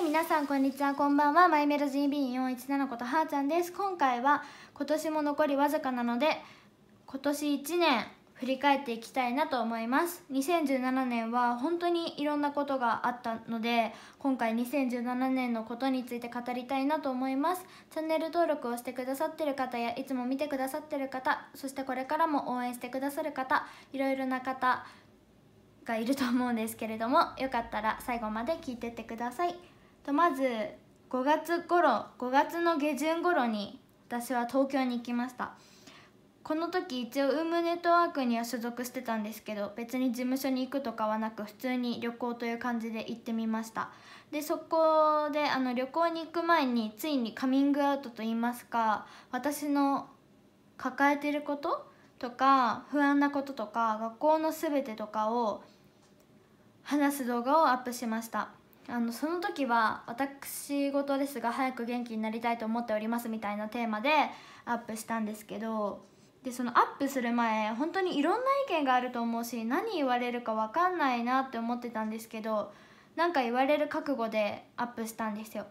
い皆さんこんにちはこんばんはマイメロー b 4 1 7ことはーちゃんです今回は今年も残りわずかなので今年1年振り返っていきたいなと思います2017年は本当にいろんなことがあったので今回2017年のことについて語りたいなと思いますチャンネル登録をしてくださってる方やいつも見てくださってる方そしてこれからも応援してくださる方いろいろな方がいると思うんですけれどもよかったら最後まで聞いてってくださいとまず5月頃5月の下旬頃に私は東京に行きましたこの時一応ウームネットワークには所属してたんですけど別に事務所に行くとかはなく普通に旅行という感じで行ってみましたでそこであの旅行に行く前についにカミングアウトといいますか私の抱えてることとか不安なこととか学校の全てとかを話す動画をアップしましたあのその時は私事ですが早く元気になりたいと思っておりますみたいなテーマでアップしたんですけどでそのアップする前本当にいろんな意見があると思うし何言われるか分かんないなって思ってたんですけど何か言われる覚悟でアップしたんですよ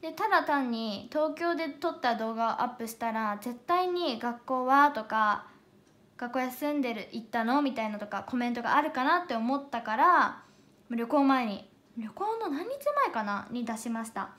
でただ単に東京で撮った動画をアップしたら絶対に「学校は?」とか「学校休んでる行ったの?」みたいなとかコメントがあるかなって思ったから旅行前に旅行の何日前かなに出しました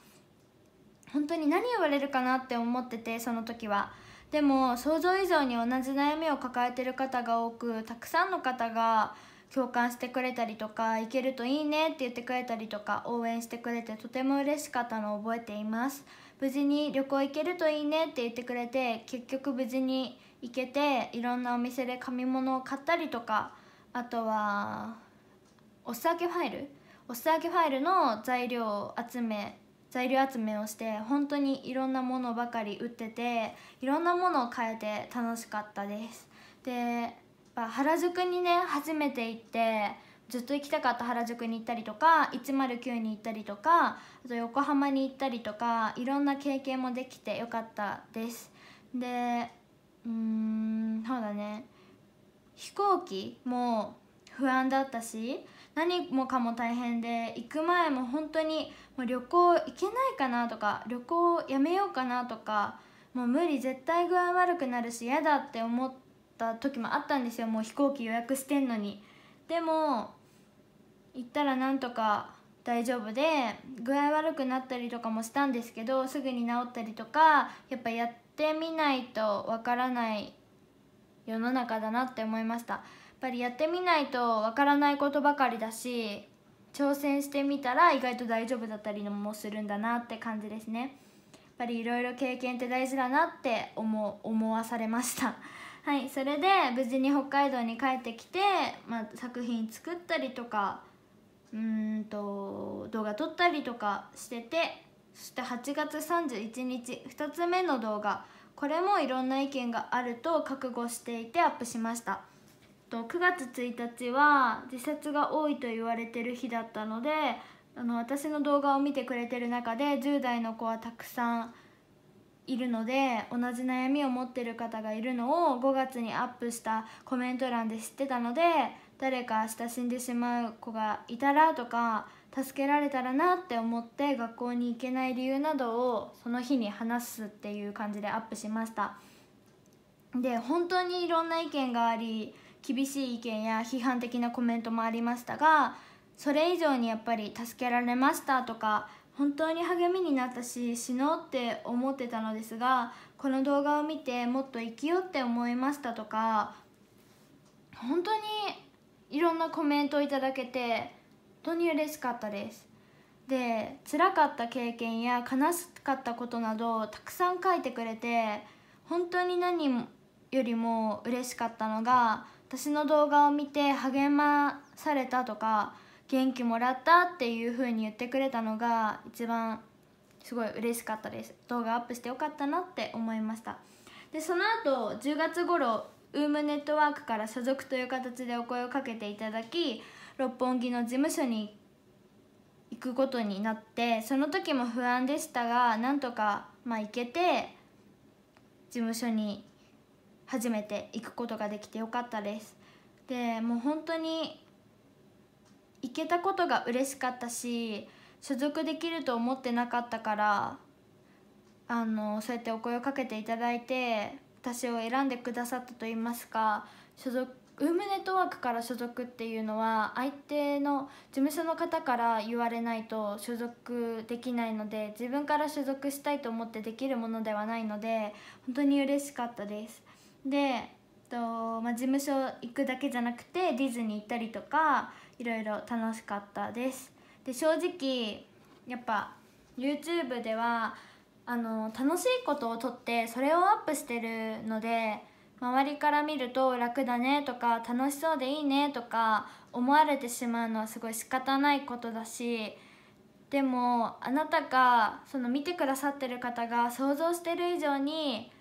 本当に何言われるかなって思っててその時はでも想像以上に同じ悩みを抱えてる方が多くたくさんの方が共感してくれたりとか行けるといいねって言ってくれたりとか応援してくれてとても嬉しかったのを覚えています無事に旅行行けるといいねって言ってくれて結局無事に行けていろんなお店で紙物を買ったりとかあとはお酒ファイルお素揚げファイルの材料集め材料集めをして本当にいろんなものばかり売ってていろんなものを変えて楽しかったですで原宿にね初めて行ってずっと行きたかった原宿に行ったりとか109に行ったりとかあと横浜に行ったりとかいろんな経験もできてよかったですでうんそうだね飛行機も不安だったし何もかも大変で行く前も本当にもう旅行行けないかなとか旅行やめようかなとかもう無理絶対具合悪くなるし嫌だって思った時もあったんですよもう飛行機予約してんのにでも行ったらなんとか大丈夫で具合悪くなったりとかもしたんですけどすぐに治ったりとかやっぱやってみないとわからない世の中だなって思いましたぱりやってみないとわからないことばかりだし挑戦してみたら意外と大丈夫だったりもするんだなって感じですねやっぱりいろいろ経験って大事だなって思思わされました はいそれで無事に北海道に帰ってきて、まあ、作品作ったりとかうんと動画撮ったりとかしててそして8月31日2つ目の動画これもいろんな意見があると覚悟していてアップしましたと9月1日は自殺が多いと言われてる日だったのであの私の動画を見てくれてる中で10代の子はたくさんいるので同じ悩みを持ってる方がいるのを5月にアップしたコメント欄で知ってたので誰か親しんでしまう子がいたらとか助けられたらなって思って学校に行けない理由などをその日に話すっていう感じでアップしましたで本当にいろんな意見があり厳しい意見や批判的なコメントもありましたがそれ以上にやっぱり助けられましたとか本当に励みになったし死のうって思ってたのですがこの動画を見てもっと生きようって思いましたとか本当にいろんなコメントをいただけて本当に嬉しかったですで辛かった経験や悲しかったことなどたくさん書いてくれて本当に何よりも嬉しかったのが私の動画を見て励まされたとか元気もらったっていう風に言ってくれたのが一番すごい嬉しかったです動画アップしてよかったなって思いましたでその後10月頃ウームネットワークから所属という形でお声をかけていただき六本木の事務所に行くことになってその時も不安でしたがなんとかまあ行けて事務所に初めて行くことができてよかったですでもう本当に行けたことが嬉しかったし所属できると思ってなかったからあのそうやってお声をかけていただいて私を選んでくださったといいますか所属ウームネットワークから所属っていうのは相手の事務所の方から言われないと所属できないので自分から所属したいと思ってできるものではないので本当に嬉しかったですでと、まあ、事務所行くだけじゃなくてディズニー行ったりとかいろいろ楽しかったですで正直やっぱ YouTube ではあの楽しいことを撮ってそれをアップしてるので周りから見ると楽だねとか楽しそうでいいねとか思われてしまうのはすごい仕方ないことだしでもあなたがその見てくださってる方が想像してる以上に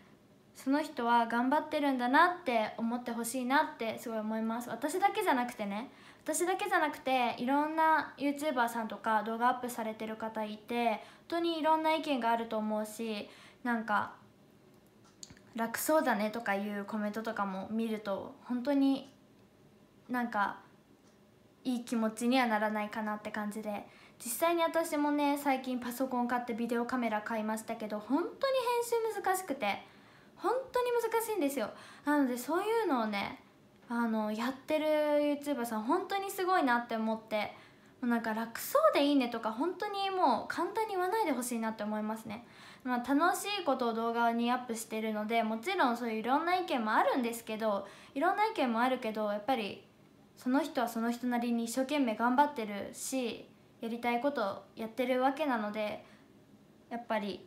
その人は頑張ってるんだなって思ってほしいなってすごい思います私だけじゃなくてね私だけじゃなくていろんな YouTuber さんとか動画アップされてる方いて本当にいろんな意見があると思うしなんか楽そうだねとかいうコメントとかも見ると本当になんかいい気持ちにはならないかなって感じで実際に私もね最近パソコン買ってビデオカメラ買いましたけど本当に編集難しくて。本当に難しいんですよなのでそういうのをねあのやってる YouTuber さん本当にすごいなって思ってもうなんか楽そうでいいねとか本当にもう簡単に言わないでほしいなって思いますね、まあ、楽しいことを動画にアップしてるのでもちろんそういういろんな意見もあるんですけどいろんな意見もあるけどやっぱりその人はその人なりに一生懸命頑張ってるしやりたいことやってるわけなのでやっぱり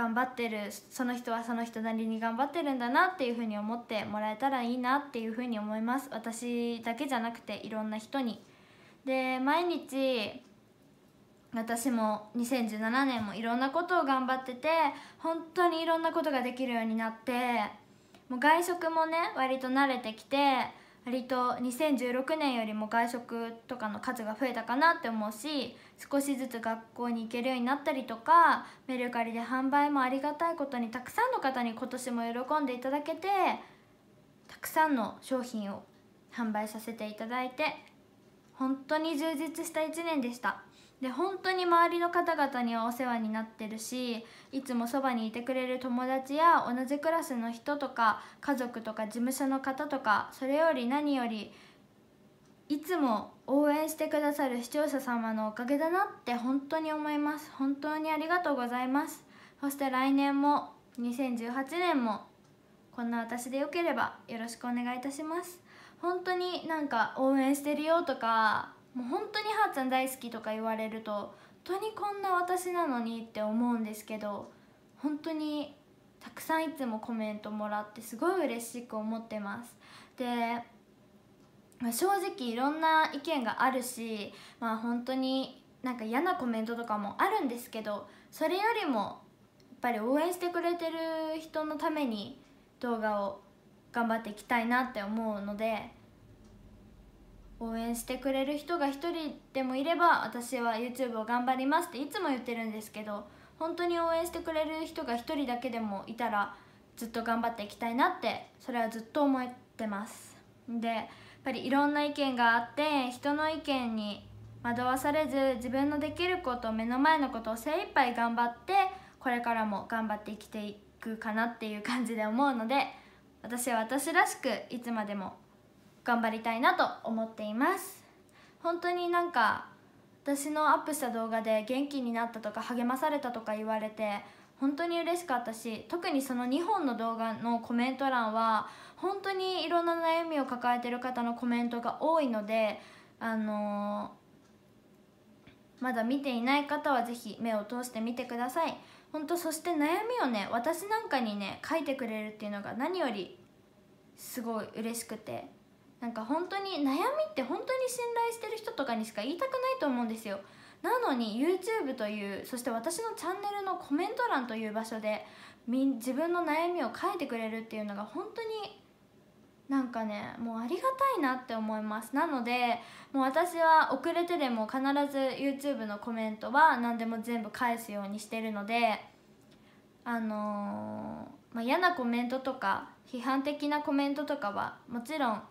頑張ってるその人はその人なりに頑張ってるんだなっていうふうに思ってもらえたらいいなっていうふうに思います私だけじゃなくていろんな人にで毎日私も2017年もいろんなことを頑張ってて本当にいろんなことができるようになってもう外食もね割と慣れてきて割と2016年よりも外食とかの数が増えたかなって思うし少しずつ学校に行けるようになったりとかメルカリで販売もありがたいことにたくさんの方に今年も喜んでいただけてたくさんの商品を販売させていただいて本当に充実した1年でした。で本当に周りの方々にはお世話になってるしいつもそばにいてくれる友達や同じクラスの人とか家族とか事務所の方とかそれより何よりいつも応援してくださる視聴者様のおかげだなって本当に思います本当にありがとうございますそして来年も2018年もこんな私でよければよろしくお願いいたします本当になんか応援してるよとかもう本当にはーちゃん大好きとか言われると本当にこんな私なのにって思うんですけど本当にたくさんいつもコメントもらってすごい嬉しく思ってますで正直いろんな意見があるしまあ本当になんか嫌なコメントとかもあるんですけどそれよりもやっぱり応援してくれてる人のために動画を頑張っていきたいなって思うので応援してくれる人が1人でもいれば私は YouTube を頑張りますっていつも言ってるんですけど本当に応援してくれる人が1人だけでもいたらずっと頑張っていきたいなってそれはずっと思ってますでやっぱりいろんな意見があって人の意見に惑わされず自分のできること目の前のことを精一杯頑張ってこれからも頑張って生きていくかなっていう感じで思うので私は私らしくいつまでも頑張りたいなと思っています本当になんか私のアップした動画で元気になったとか励まされたとか言われて本当に嬉しかったし特にその2本の動画のコメント欄は本当にいろんな悩みを抱えてる方のコメントが多いのであのー、まだ見ていない方は是非目を通してみてください本当そして悩みをね私なんかにね書いてくれるっていうのが何よりすごい嬉しくてなんか本当に悩みって本当に信頼してる人とかにしか言いたくないと思うんですよなのに YouTube というそして私のチャンネルのコメント欄という場所で自分の悩みを書いてくれるっていうのが本当になんかねもうありがたいなって思いますなのでもう私は遅れてでも必ず YouTube のコメントは何でも全部返すようにしてるのであのー、まあ、嫌なコメントとか批判的なコメントとかはもちろん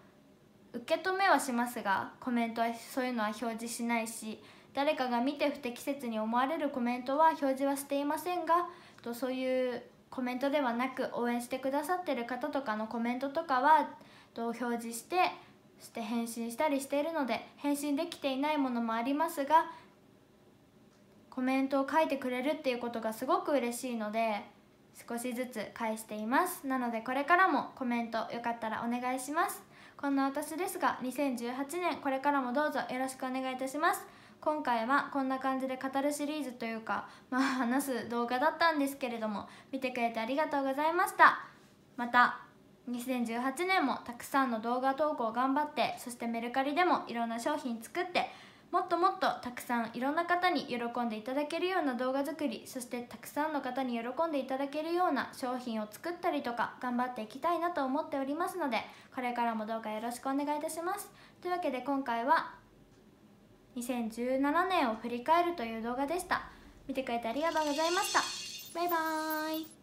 受け止めはしますがコメントはそういうのは表示しないし誰かが見て不適切に思われるコメントは表示はしていませんがとそういうコメントではなく応援してくださってる方とかのコメントとかはと表示してして返信したりしているので返信できていないものもありますがコメントを書いてくれるっていうことがすごく嬉しいので少しずつ返していますなのでこれからもコメントよかったらお願いしますこんな私ですが2018年これからもどうぞよろしくお願いいたします今回はこんな感じで語るシリーズというかまあ話す動画だったんですけれども見てくれてありがとうございましたまた2018年もたくさんの動画投稿頑張ってそしてメルカリでもいろんな商品作ってもっともっとたくさんいろんな方に喜んでいただけるような動画作りそしてたくさんの方に喜んでいただけるような商品を作ったりとか頑張っていきたいなと思っておりますのでこれからもどうかよろしくお願いいたしますというわけで今回は2017年を振り返るという動画でした見てくれてありがとうございましたバイバーイ